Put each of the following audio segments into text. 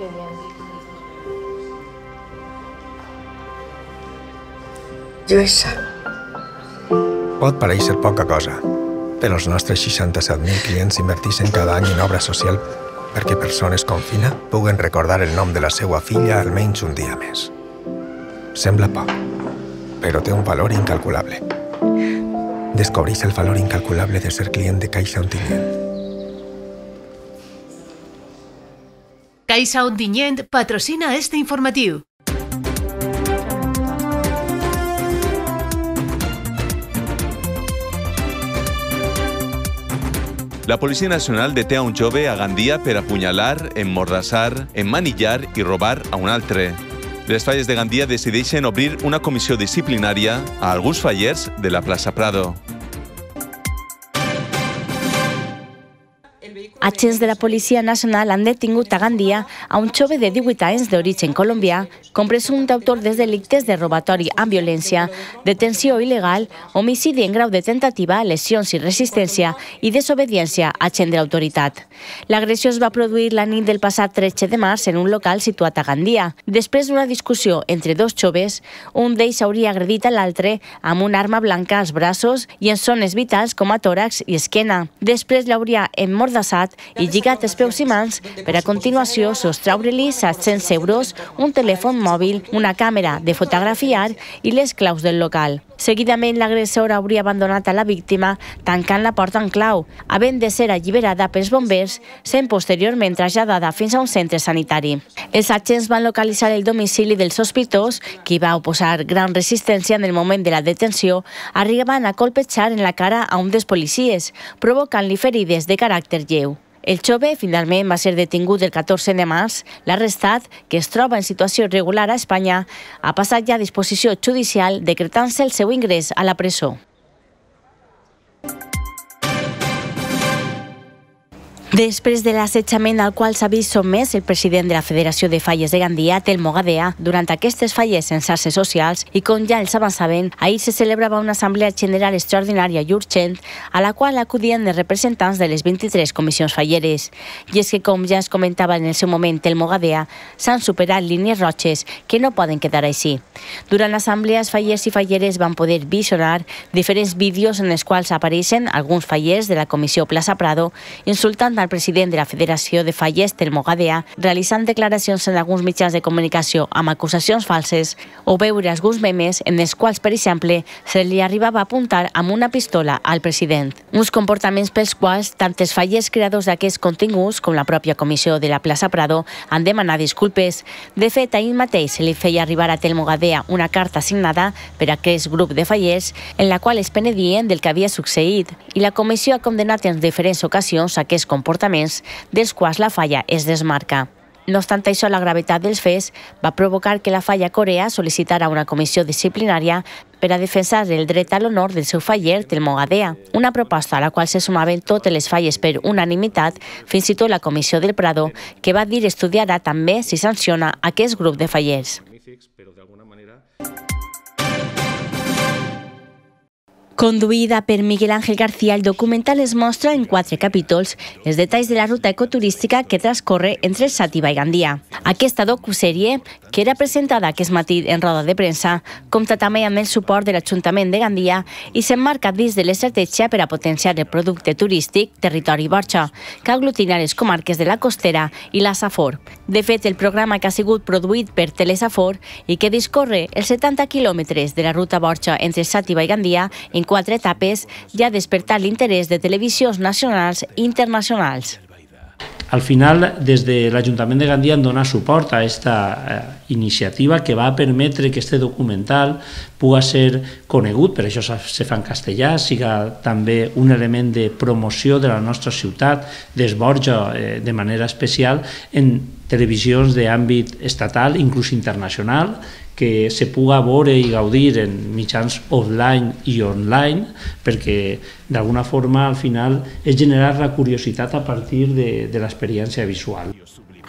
Union. Lluís. Pot pareixer poca cosa, però els nostres 67.000 clients inverteixen cada any en obra social perquè persones com Fina puguen recordar el nom de la seva filla almenys un dia més. Sembla poc, però té un valor incalculable. Descobreix el valor incalculable de ser client de Caixa Ontinyent. Caixa Ondinyent patrocina este informatiu. La Policia Nacional deté a un jove a Gandia per apunyalar, emmordassar, emmanillar i robar a un altre. Les falles de Gandia decideixen obrir una comissió disciplinària a alguns fallers de la plaça Prado. Agents de la Policia Nacional han detingut a Gandia a un jove de 18 anys d'origen colombià com presumpte autor de delictes de robatori amb violència, detenció il·legal, homicidi en grau de tentativa, lesions i resistència i desobediència a gent de l'autoritat. L'agressió es va produir la nit del passat 13 de març en un local situat a Gandia. Després d'una discussió entre dos joves, un d'ells hauria agredit a l'altre amb una arma blanca als braços i en zones vitals com a tòrax i esquena. Després l'hauria emmordassat tancat i lligat els peus i mans per a continuació sostraure li 700 euros, un telèfon mòbil, una càmera de fotografiar i les claus del local. Seguidament, l'agressor hauria abandonat a la víctima tancant la porta en clau, havent de ser alliberada pels bombers, sent posteriorment traslladada fins a un centre sanitari. Els agents van localitzar el domicili del sospitós, qui va oposar gran resistència en el moment de la detenció, arribant a colpejar en la cara a un dels policies, provocant-li ferides de caràcter lleu. El jove finalment va ser detingut el 14 de març. L'arrestat, que es troba en situació irregular a Espanya, ha passat ja a disposició judicial decretant-se el seu ingrés a la presó. Després de l'assetjament al qual s'ha vist sotmès el president de la Federació de Falles de Gandia, Telmo Gadea, durant aquestes falles en xarxes socials i com ja els avançaven, ahir se celebrava una assemblea general extraordinària i urgent a la qual acudien els representants de les 23 comissions falleres. I és que, com ja es comentava en el seu moment Telmo Gadea, s'han superat línies roges que no poden quedar així. Durant l'assemblea, els fallers i falleres van poder visionar diferents vídeos en els quals apareixen alguns fallers de la comissió Plaça Prado insultant del president de la Federació de Fallers del Mogadea realitzant declaracions en alguns mitjans de comunicació amb acusacions falses o veure alguns memes en els quals, per exemple, se li arribava a apuntar amb una pistola al president. Uns comportaments pels quals tant els fallers creadors d'aquests continguts com la pròpia comissió de la plaça Prado han demanat disculpes. De fet, ahir mateix se li feia arribar a Tel Mogadea una carta signada per a aquest grup de fallers en la qual es penedien del que havia succeït i la comissió ha condenat en diferents ocasions aquest comportament comportaments dels quals la falla es desmarca. No obstant això, la gravetat dels fets va provocar que la falla Corea sol·licitara una comissió disciplinària per a defensar el dret a l'honor del seu faller del Mogadea, una proposta a la qual se sumaven totes les falles per unanimitat, fins i tot la comissió del Prado, que va dir estudiarà també si sanciona aquest grup de fallers. Conduïda per Miguel Ángel García, el documental es mostra en quatre capítols els detalls de la ruta ecoturística que transcorre entre Sàtiva i Gandia. Aquesta docu-sèrie, que era presentada aquest matí en roda de premsa, compta també amb el suport de l'Ajuntament de Gandia i s'emmarca dins de l'estratègia per a potenciar el producte turístic Territori Borja, que aglutina les comarques de la Costera i la Safor. De fet, el programa que ha sigut produït per Telesafor i que discorre els 70 quilòmetres de la ruta Borja entre Sàtiva i Gandia en quatre etapes ja ha despertat l'interès de televisions nacionals i internacionals. Al final, des de l'Ajuntament de Gandia han donat suport a aquesta eh, iniciativa que va permetre que este documental pugui ser conegut, per això se fa en castellà, siga també un element de promoció de la nostra ciutat, d'esborja eh, de manera especial en televisions d'àmbit estatal, inclús internacional, que se puga veure i gaudir en mitjans offline i online, perquè d'alguna forma al final és generar la curiositat a partir de, de l'experiència visual.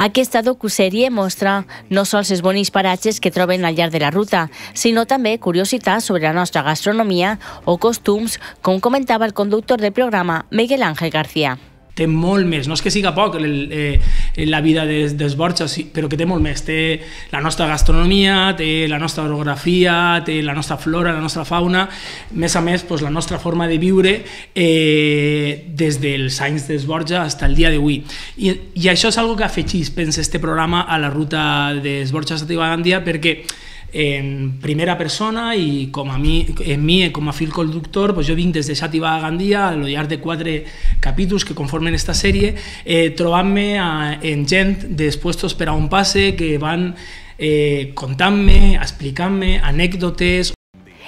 Aquesta docuserie mostra no sols els bonics paratges que troben al llarg de la ruta, sinó també curiositat sobre la nostra gastronomia o costums, com comentava el conductor del programa, Miguel Ángel García té molt més, no és que siga poc, el, eh, Eh, la vida des, dels Borges, però que té molt més. Té la nostra gastronomia, té la nostra orografia, té la nostra flora, la nostra fauna, més a més doncs, la nostra forma de viure eh, des dels anys dels Borges fins al dia d'avui. I, I això és algo que afegís, pensa, este programa a la ruta dels Borges a Tibandia perquè en primera persona y como a mí, en mí como a fil conductor, pues yo vine desde de a lo al de cuatro capítulos que conformen esta serie, eh, en gent después para esperar un pase que van eh, explicándome anécdotas, anécdotes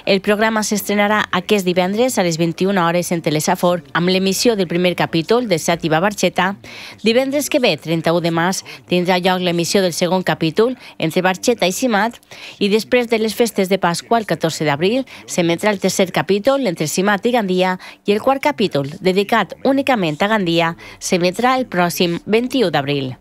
El programa s'estrenarà aquest divendres a les 21 hores en Telesafor amb l'emissió del primer capítol de Sàtiva Barxeta. Divendres que ve, 31 de març, tindrà lloc l'emissió del segon capítol entre Barxeta i Simat i després de les festes de Pasqua el 14 d'abril s'emetrà el tercer capítol entre Simat i Gandia i el quart capítol, dedicat únicament a Gandia, s'emetrà el pròxim 21 d'abril.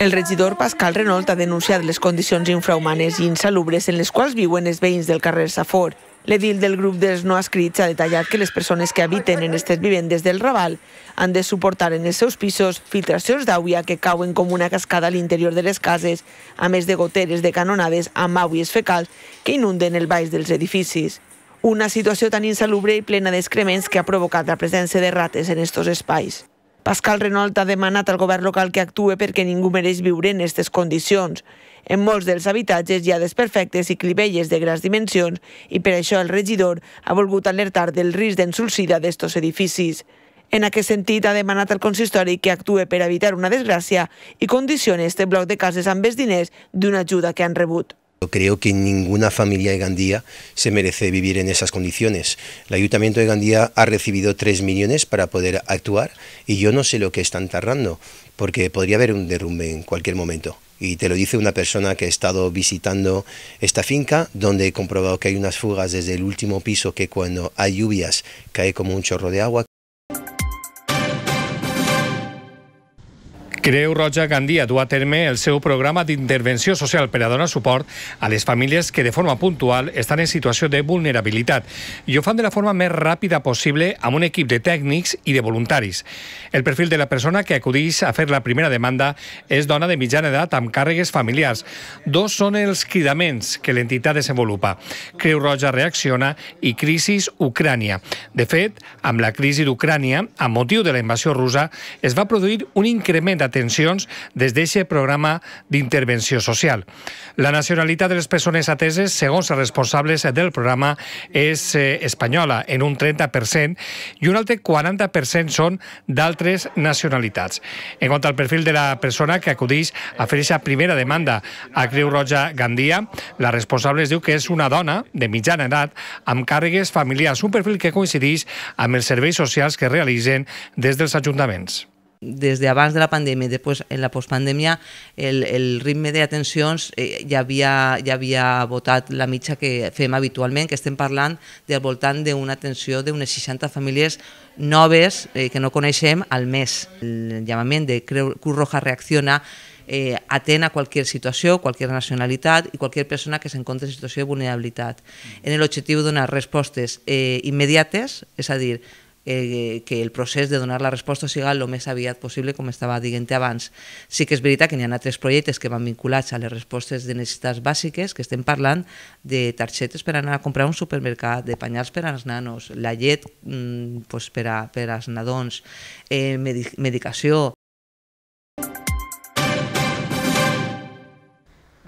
El regidor Pascal Renault ha denunciat les condicions infrahumanes i insalubres en les quals viuen els veïns del carrer Safor. L'edil del grup dels no escrits ha detallat que les persones que habiten en aquestes vivendes del Raval han de suportar en els seus pisos filtracions d'aigua que cauen com una cascada a l'interior de les cases, a més de goteres de canonades amb àvies fecals que inunden el baix dels edificis. Una situació tan insalubre i plena d'excrements que ha provocat la presència de rates en estos espais. Pascal Renault ha demanat al govern local que actue perquè ningú mereix viure en aquestes condicions. En molts dels habitatges hi ha desperfectes i clivelles de grans dimensions i per això el regidor ha volgut alertar del risc d'ensulsida d'estos edificis. En aquest sentit, ha demanat al consistori que actue per evitar una desgràcia i condicione este bloc de cases amb els diners d'una ajuda que han rebut. Creo que ninguna familia de Gandía se merece vivir en esas condiciones. El Ayuntamiento de Gandía ha recibido 3 millones para poder actuar y yo no sé lo que están tardando, porque podría haber un derrumbe en cualquier momento. Y te lo dice una persona que ha estado visitando esta finca, donde he comprobado que hay unas fugas desde el último piso que cuando hay lluvias cae como un chorro de agua. Creu Roja Gandia du a terme el seu programa d'intervenció social per a donar suport a les famílies que de forma puntual estan en situació de vulnerabilitat i ho fan de la forma més ràpida possible amb un equip de tècnics i de voluntaris. El perfil de la persona que acudeix a fer la primera demanda és dona de mitjana edat amb càrregues familiars. Dos són els cridaments que l'entitat desenvolupa. Creu Roja reacciona i Crisis Ucrània. De fet, amb la crisi d'Ucrània, amb motiu de la invasió russa, es va produir un increment atencions des d'aquest programa d'intervenció social. La nacionalitat de les persones ateses, segons els responsables del programa, és eh, espanyola en un 30% i un altre 40% són d'altres nacionalitats. En quant al perfil de la persona que acudeix a fer aquesta primera demanda a Creu Roja Gandia, la responsable es diu que és una dona de mitjana edat amb càrregues familiars, un perfil que coincideix amb els serveis socials que realitzen des dels ajuntaments des d'abans de la pandèmia i després en la postpandèmia el, el ritme d'atencions eh, ja, havia, ja havia votat la mitja que fem habitualment, que estem parlant del voltant d'una atenció d'unes 60 famílies noves eh, que no coneixem al mes. El llamament de Creu Roja Reacciona eh, atén a qualsevol situació, qualsevol nacionalitat i qualsevol persona que s'encontre en situació de vulnerabilitat. En l'objectiu de donar respostes eh, immediates, és a dir, eh, que el procés de donar la resposta siga el més aviat possible, com estava dient abans. Sí que és veritat que n'hi ha altres projectes que van vinculats a les respostes de necessitats bàsiques, que estem parlant de targetes per anar a comprar un supermercat, de panyals per als nanos, la llet mm, pues, per, a, per als nadons, eh, medicació,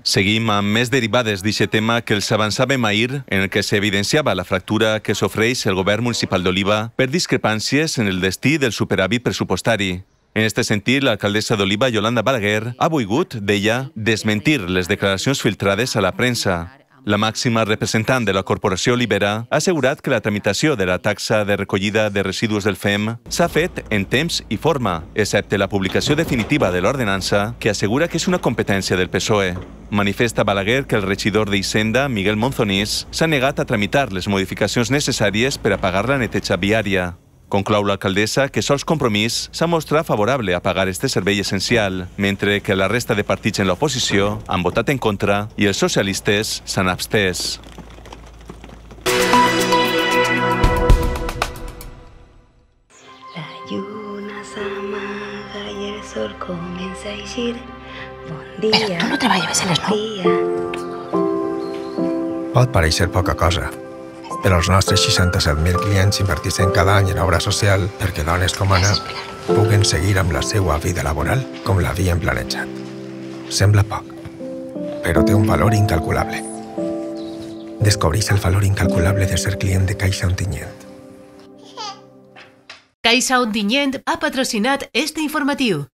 Seguim amb més derivades d'aquest tema que els avançàvem ahir, en el que s'evidenciava la fractura que s'ofreix el govern municipal d'Oliva per discrepàncies en el destí del superàvit pressupostari. En aquest sentit, l'alcaldessa d'Oliva, Yolanda Balaguer, ha volgut, deia, desmentir les declaracions filtrades a la premsa. La màxima representant de la Corporació Libera ha assegurat que la tramitació de la taxa de recollida de residus del FEM s'ha fet en temps i forma, excepte la publicació definitiva de l'ordenança, que assegura que és una competència del PSOE. Manifesta Balaguer que el regidor d'Hisenda, Miguel Monzonís, s'ha negat a tramitar les modificacions necessàries per a pagar la neteja viària. Conclou l'alcaldessa que sols Compromís s'ha mostrat favorable a pagar este servei essencial, mentre que la resta de partits en l'oposició han votat en contra i els socialistes s'han abstès. La lluna s'amaga i el sol comença a eixir. Bon dia. Però tu no treballes a les 9. Pot pareixer poca cosa, per als nostres 67.000 clients invertissin cada any en obra social perquè dones com Anna puguen seguir amb la seva vida laboral com l'havien planejat. Sembla poc, però té un valor incalculable. Descobreix el valor incalculable de ser client de Caixa Ontinyent. Caixa Ontinyent ha patrocinat este informatiu.